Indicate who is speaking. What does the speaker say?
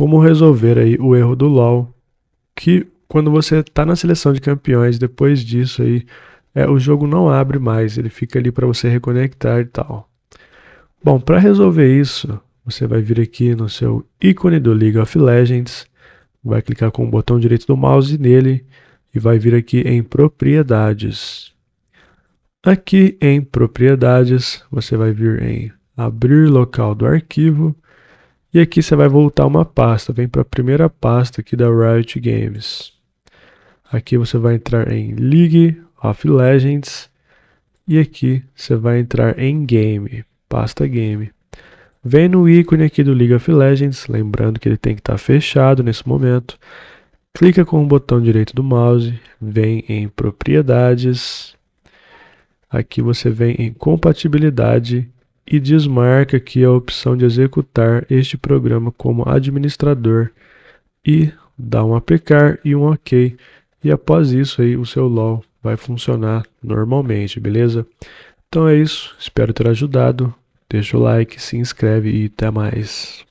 Speaker 1: como resolver aí o erro do LoL, que quando você está na seleção de campeões, depois disso aí, é, o jogo não abre mais, ele fica ali para você reconectar e tal. Bom, para resolver isso, você vai vir aqui no seu ícone do League of Legends, vai clicar com o botão direito do mouse nele e vai vir aqui em propriedades. Aqui em propriedades, você vai vir em abrir local do arquivo e aqui você vai voltar uma pasta, vem para a primeira pasta aqui da Riot Games. Aqui você vai entrar em League of Legends e aqui você vai entrar em Game, pasta Game. Vem no ícone aqui do League of Legends, lembrando que ele tem que estar tá fechado nesse momento. Clica com o botão direito do mouse, vem em Propriedades. Aqui você vem em Compatibilidade e desmarca aqui a opção de executar este programa como administrador e dá um aplicar e um OK. E após isso aí o seu LOL vai funcionar normalmente, beleza? Então é isso, espero ter ajudado. Deixa o like, se inscreve e até mais.